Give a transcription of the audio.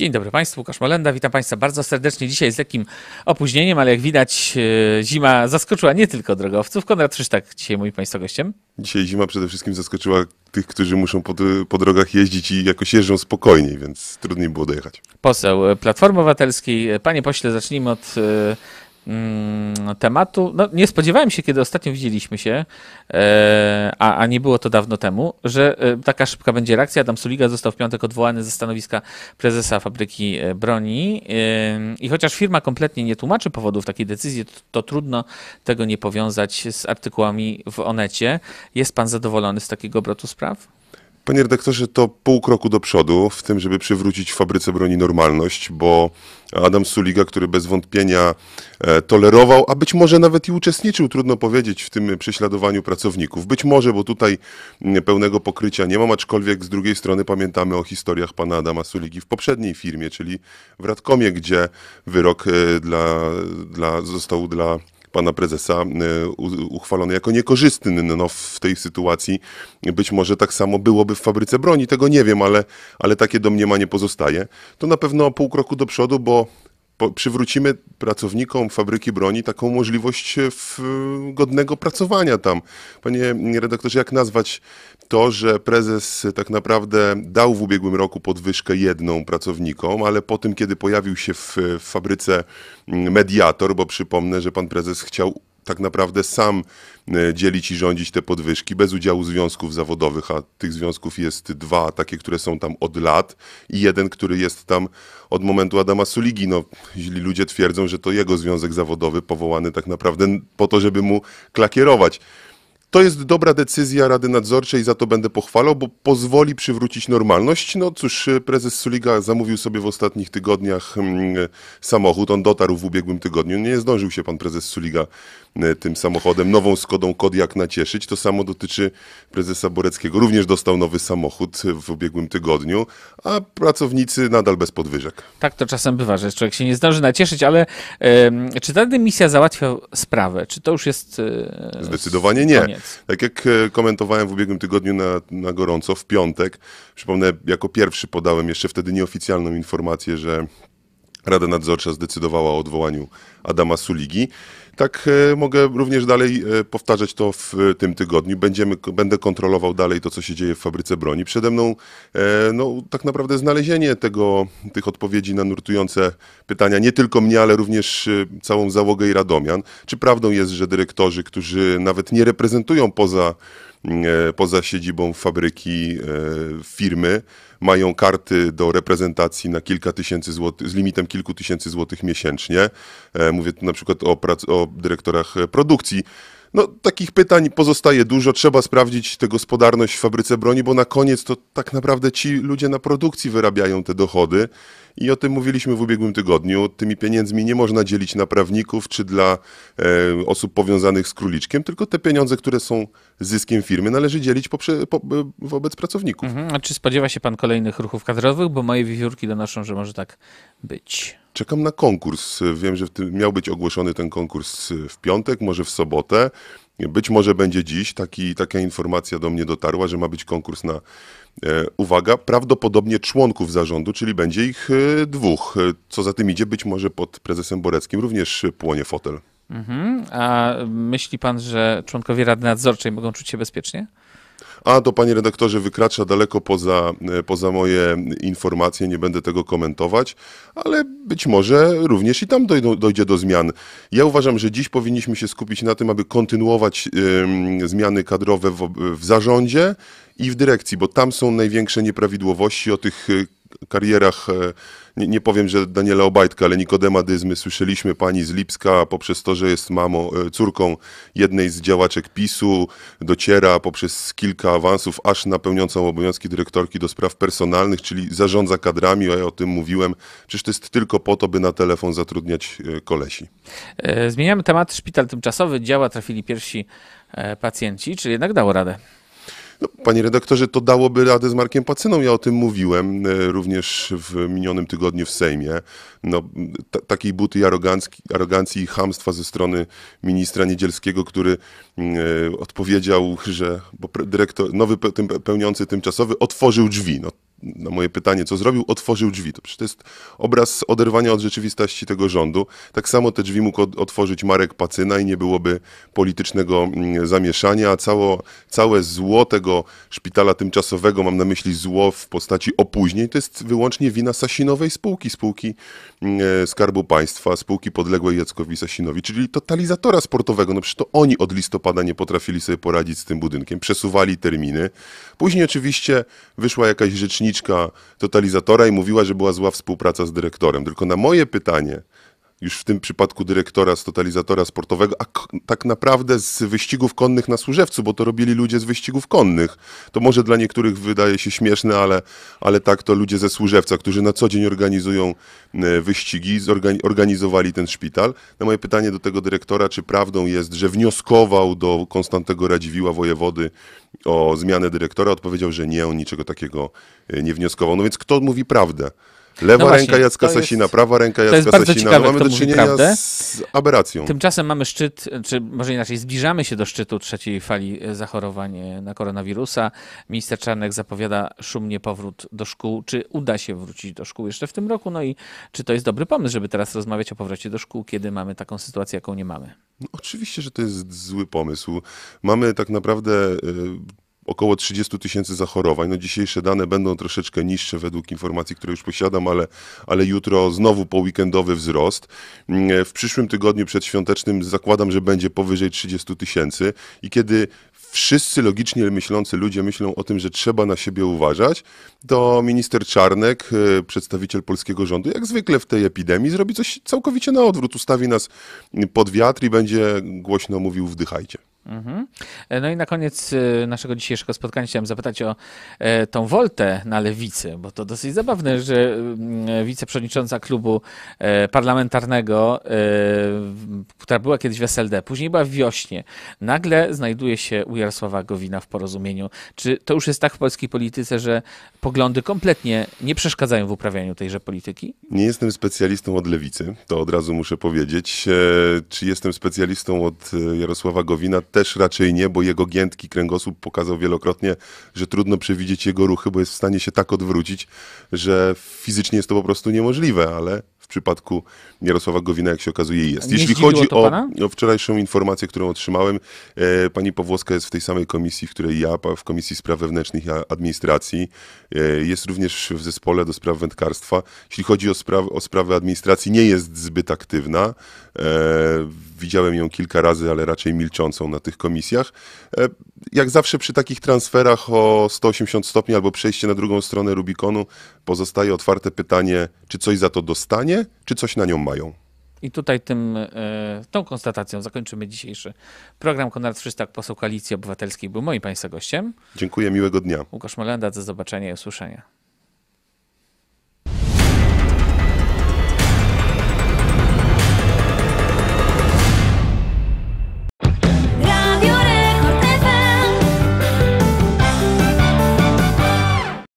Dzień dobry Państwu, Łukasz Molenda, witam Państwa bardzo serdecznie. Dzisiaj z lekkim opóźnieniem, ale jak widać e, zima zaskoczyła nie tylko drogowców. Konrad Krzysztak dzisiaj mój Państwa gościem. Dzisiaj zima przede wszystkim zaskoczyła tych, którzy muszą po, po drogach jeździć i jakoś jeżdżą spokojniej, więc trudniej było dojechać. Poseł Platformy Obywatelskiej. Panie pośle, zacznijmy od e, Mm, tematu. No, nie spodziewałem się, kiedy ostatnio widzieliśmy się, e, a, a nie było to dawno temu, że e, taka szybka będzie reakcja. Adam Suliga został w piątek odwołany ze stanowiska prezesa fabryki e, broni. I chociaż firma kompletnie nie tłumaczy powodów takiej decyzji, to, to trudno tego nie powiązać z artykułami w Onecie. Jest pan zadowolony z takiego obrotu spraw? Panie redaktorze, to pół kroku do przodu w tym, żeby przywrócić fabryce broni normalność, bo Adam Suliga, który bez wątpienia e, tolerował, a być może nawet i uczestniczył, trudno powiedzieć, w tym prześladowaniu pracowników. Być może, bo tutaj mm, pełnego pokrycia nie mam, aczkolwiek z drugiej strony pamiętamy o historiach pana Adama Suligi w poprzedniej firmie, czyli w Radkomie, gdzie wyrok e, dla, dla, został dla pana prezesa y, uchwalony jako niekorzystny. No, no w tej sytuacji być może tak samo byłoby w fabryce broni, tego nie wiem, ale, ale takie domniemanie pozostaje. To na pewno pół kroku do przodu, bo po, przywrócimy pracownikom fabryki broni taką możliwość e, godnego pracowania tam. Panie redaktorze, jak nazwać to, że prezes tak naprawdę dał w ubiegłym roku podwyżkę jedną pracownikom, ale po tym, kiedy pojawił się w, w fabryce mediator, bo przypomnę, że pan prezes chciał tak naprawdę sam e, dzielić i rządzić te podwyżki bez udziału związków zawodowych, a tych związków jest dwa, takie, które są tam od lat i jeden, który jest tam od momentu Adama Suligi. No, jeśli ludzie twierdzą, że to jego związek zawodowy powołany tak naprawdę po to, żeby mu klakierować. To jest dobra decyzja Rady Nadzorczej i za to będę pochwalał, bo pozwoli przywrócić normalność. No cóż, y, prezes Suliga zamówił sobie w ostatnich tygodniach mm, samochód. On dotarł w ubiegłym tygodniu. Nie zdążył się pan prezes Suliga y, tym samochodem, nową Skodą Kodiak nacieszyć. To samo dotyczy prezesa Boreckiego. Również dostał nowy samochód w ubiegłym tygodniu, a pracownicy nadal bez podwyżek. Tak to czasem bywa, że człowiek się nie zdąży nacieszyć, ale czy ta dymisja załatwia sprawę? Czy to już jest... E, Zdecydowanie nie koniec. Tak jak e, komentowałem w ubiegłym tygodniu na, na gorąco, w piątek, przypomnę, jako pierwszy podałem jeszcze wtedy nieoficjalną informację, że Rada Nadzorcza zdecydowała o odwołaniu Adama Suligi. Tak e, mogę również dalej e, powtarzać to w e, tym tygodniu. Będziemy, będę kontrolował dalej to, co się dzieje w fabryce broni. Przede mną no, tak naprawdę znalezienie tego, tych odpowiedzi na nurtujące pytania nie tylko mnie, ale również całą załogę i Radomian. Czy prawdą jest, że dyrektorzy, którzy nawet nie reprezentują poza E, poza siedzibą fabryki, e, firmy, mają karty do reprezentacji na kilka tysięcy złotych, z limitem kilku tysięcy złotych miesięcznie. E, mówię tu na przykład o, prac, o dyrektorach produkcji no, takich pytań pozostaje dużo. Trzeba sprawdzić tę gospodarność w fabryce broni, bo na koniec to tak naprawdę ci ludzie na produkcji wyrabiają te dochody. I o tym mówiliśmy w ubiegłym tygodniu. Tymi pieniędzmi nie można dzielić na prawników czy dla e, osób powiązanych z króliczkiem, tylko te pieniądze, które są zyskiem firmy, należy dzielić poprze, po, e, wobec pracowników. Mhm. A czy spodziewa się pan kolejnych ruchów kadrowych? Bo moje wiewiórki donoszą, że może tak być. Czekam na konkurs. Wiem, że miał być ogłoszony ten konkurs e, w piątek, może w sobotę. Być może będzie dziś. Taki, taka informacja do mnie dotarła, że ma być konkurs na, e, uwaga, prawdopodobnie członków zarządu, czyli będzie ich e, dwóch. Co za tym idzie, być może pod prezesem Boreckim również płonie fotel. Mhm. A myśli pan, że członkowie Rady Nadzorczej mogą czuć się bezpiecznie? A to, panie redaktorze, wykracza daleko poza, e, poza moje informacje, nie będę tego komentować, ale być może również i tam dojdą, dojdzie do zmian. Ja uważam, że dziś powinniśmy się skupić na tym, aby kontynuować y, zmiany kadrowe w, w zarządzie i w dyrekcji, bo tam są największe nieprawidłowości. O tych karierach, e, nie, nie, powiem, że Daniela Obajtka, ale Nikodema Dyzmy słyszeliśmy pani z Lipska poprzez to, że jest mamą, e, córką jednej z działaczek PiSu, dociera poprzez kilka awansów aż na pełniącą obowiązki dyrektorki do spraw personalnych, czyli zarządza kadrami, a ja o tym mówiłem. Czyż to jest tylko po to, by na telefon zatrudniać e, kolesi. Zmieniamy temat. Szpital tymczasowy działa, trafili pierwsi pacjenci, czy jednak dało radę? Panie redaktorze, to dałoby radę z Markiem Pacyną. Ja o tym mówiłem e, również w minionym tygodniu w Sejmie. No, takiej buty arogancji i hamstwa ze strony ministra Niedzielskiego, który mm, e, odpowiedział, że dyrektor, nowy pełniący tymczasowy otworzył drzwi. No, na moje pytanie, co zrobił, otworzył drzwi. To, to jest obraz oderwania od rzeczywistości tego rządu. Tak samo te drzwi mógł otworzyć Marek Pacyna i nie byłoby politycznego mm, zamieszania. Cało, całe zło tego szpitala tymczasowego, mam na myśli zło w postaci opóźnień, to jest wyłącznie wina Sasinowej spółki, spółki mm, e, Skarbu Państwa, spółki podległej Jackowi Sasinowi, czyli totalizatora sportowego. No przecież to oni od listopada nie potrafili sobie poradzić z tym budynkiem, przesuwali terminy. Później oczywiście wyszła jakaś rzecznica totalizatora i mówiła, że była zła współpraca z dyrektorem. Tylko na moje pytanie, już w tym przypadku dyrektora z totalizatora sportowego, a tak naprawdę z wyścigów konnych na Służewcu, bo to robili ludzie z wyścigów konnych. To może dla niektórych wydaje się śmieszne, ale, ale tak to ludzie ze Służewca, którzy na co dzień organizują e, wyścigi, organizowali ten szpital. Na moje pytanie do tego dyrektora, czy prawdą jest, że wnioskował do Konstantego Radziwiła, wojewody, o zmianę dyrektora, odpowiedział, że nie, on niczego takiego e, nie wnioskował. No więc kto mówi prawdę? Lewa no ręka Jacka Sasina, prawa ręka Jacka Sasina. Ciekawe, no, mamy do czynienia prawdę. z aberracją. Tymczasem mamy szczyt, czy może inaczej, zbliżamy się do szczytu trzeciej fali e, zachorowań na koronawirusa. Minister Czarnek zapowiada szumnie powrót do szkół. Czy uda się wrócić do szkół jeszcze w tym roku? No i czy to jest dobry pomysł, żeby teraz rozmawiać o powrocie do szkół, kiedy mamy taką sytuację, jaką nie mamy? No, oczywiście, że to jest zły pomysł. Mamy tak naprawdę e, około 30 tysięcy zachorowań. No dzisiejsze dane będą troszeczkę niższe według informacji, które już posiadam, ale, ale jutro znowu po weekendowy wzrost. Mm, e, w przyszłym tygodniu przedświątecznym zakładam, że będzie powyżej 30 tysięcy i kiedy wszyscy logicznie myślący ludzie myślą o tym, że trzeba na siebie uważać, to minister Czarnek, e, przedstawiciel polskiego rządu, jak zwykle w tej epidemii, zrobi coś całkowicie na odwrót. Ustawi nas pod wiatr i będzie głośno mówił: wdychajcie. Mhm. E, no i na koniec e, naszego dzisiejszego spotkania chciałem zapytać o e, tą woltę na lewicy, bo to dosyć zabawne, że mm, wiceprzewodnicząca klubu parlamentarnego, która była kiedyś w SLD, później była w Wiośnie, nagle znajduje się u Jarosława Gowina w porozumieniu. Czy to już jest tak w polskiej polityce, że poglądy kompletnie nie przeszkadzają w uprawianiu tejże polityki? Nie jestem specjalistą od lewicy, to od razu muszę powiedzieć. Czy jestem specjalistą od Jarosława Gowina? też raczej nie, bo jego giętki kręgosłup pokazał wielokrotnie, że trudno przewidzieć jego ruchy, bo jest w stanie się tak odwrócić, że fizycznie jest to po prostu niemożliwe, ale przypadku Jarosława Gowina, jak się okazuje, jest. Nie Jeśli chodzi o, o, no, wczorajszą informację, którą otrzymałem, e, pani Powłoska jest w tej samej komisji, w której ja, w Komisji Spraw Wewnętrznych i Administracji. E, jest również w zespole do spraw wędkarstwa. Jeśli chodzi o, spraw, o sprawy administracji, nie jest zbyt aktywna. E, widziałem ją kilka razy, ale raczej milczącą na tych komisjach. E, jak zawsze przy takich transferach o 180 stopni albo przejście na drugą stronę Rubikonu pozostaje otwarte pytanie, czy coś za to dostanie, czy coś na nią mają. I tutaj tym, e, tą konstatacją zakończymy dzisiejszy program. Konrad Frystak, poseł Koalicji Obywatelskiej, był moim Państwa gościem. Dziękuję, miłego dnia. Łukasz Molenda, do zobaczenia i usłyszenia.